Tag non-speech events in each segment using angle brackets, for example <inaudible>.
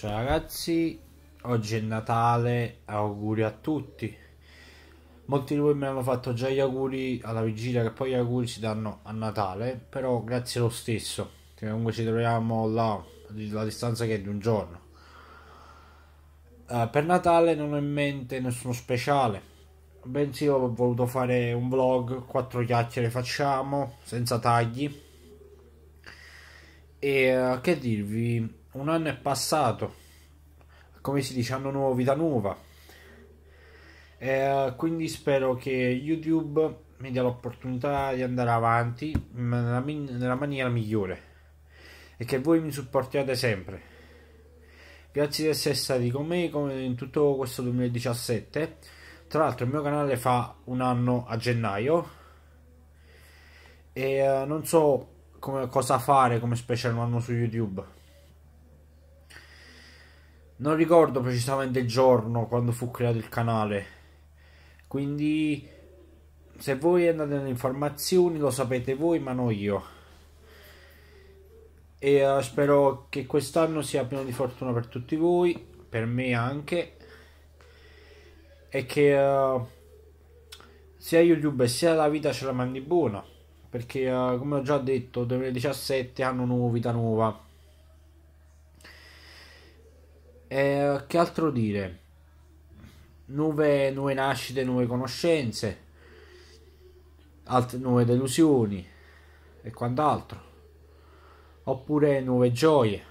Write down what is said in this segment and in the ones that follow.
Ciao ragazzi, oggi è Natale, auguri a tutti. Molti di voi mi hanno fatto già gli auguri alla vigilia, che poi gli auguri si danno a Natale, però grazie lo stesso, che comunque ci troviamo là, la distanza che è di un giorno. Uh, per Natale non ho in mente nessuno speciale, bensì ho voluto fare un vlog, quattro chiacchiere facciamo, senza tagli. E uh, che dirvi, un anno è passato, come si dice, anno nuovo, vita nuova. E quindi spero che YouTube mi dia l'opportunità di andare avanti nella, nella maniera migliore e che voi mi supportiate sempre. Grazie di essere stati con me come in tutto questo 2017. Tra l'altro il mio canale fa un anno a gennaio e non so come, cosa fare come special un anno su YouTube non ricordo precisamente il giorno quando fu creato il canale, quindi se voi andate nelle informazioni lo sapete voi ma non io. E uh, spero che quest'anno sia pieno di fortuna per tutti voi, per me anche, e che uh, sia YouTube sia la vita ce la mandi buona, perché uh, come ho già detto 2017 anno nuovo, vita nuova eh, che altro dire? Nuove, nuove nascite, nuove conoscenze, altre nuove delusioni e quant'altro. Oppure nuove gioie.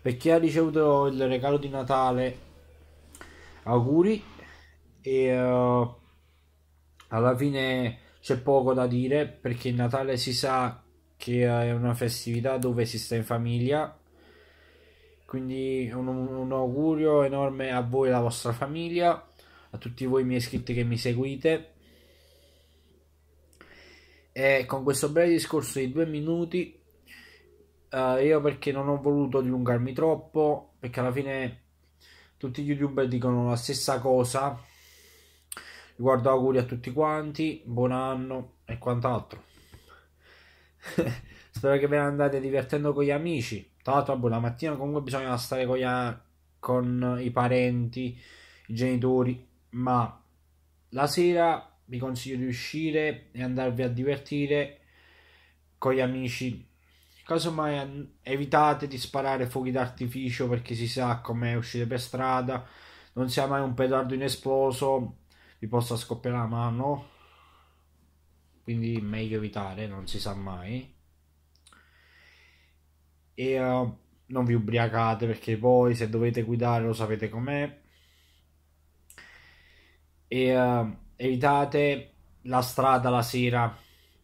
Per chi ha ricevuto il regalo di Natale, auguri. E uh, alla fine c'è poco da dire perché il Natale si sa che è una festività dove si sta in famiglia quindi un, un augurio enorme a voi e alla vostra famiglia, a tutti voi miei iscritti che mi seguite. E con questo breve discorso di due minuti, uh, io perché non ho voluto dilungarmi troppo, perché alla fine tutti gli youtuber dicono la stessa cosa riguardo auguri a tutti quanti buon anno e quant'altro <laughs> spero che ve ne andate divertendo con gli amici tra l'altro, boh, la mattina comunque bisogna stare con, gli, con i parenti, i genitori, ma la sera vi consiglio di uscire e andarvi a divertire con gli amici. Casomai evitate di sparare fuochi d'artificio perché si sa come uscire per strada, non sia mai un petardo inesploso, vi possa scoppiare la mano. Quindi meglio evitare, non si sa mai e uh, non vi ubriacate perché poi se dovete guidare lo sapete com'è e uh, evitate la strada la sera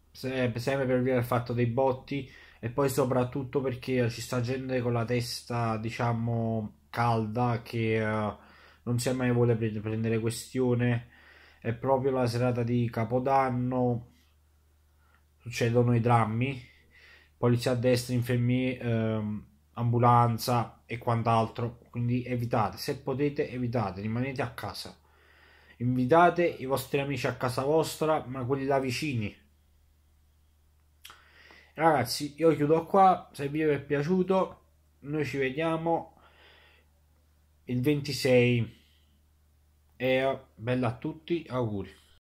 sempre per via del fatto dei botti e poi soprattutto perché ci sta gente con la testa diciamo calda che uh, non si è mai vuole prendere questione è proprio la serata di Capodanno succedono i drammi polizia a destra, infermieri, ehm, ambulanza e quant'altro. Quindi evitate, se potete evitate, rimanete a casa. Invitate i vostri amici a casa vostra, ma quelli da vicini. Ragazzi, io chiudo qua, se il video vi è piaciuto, noi ci vediamo il 26 e bella a tutti, auguri.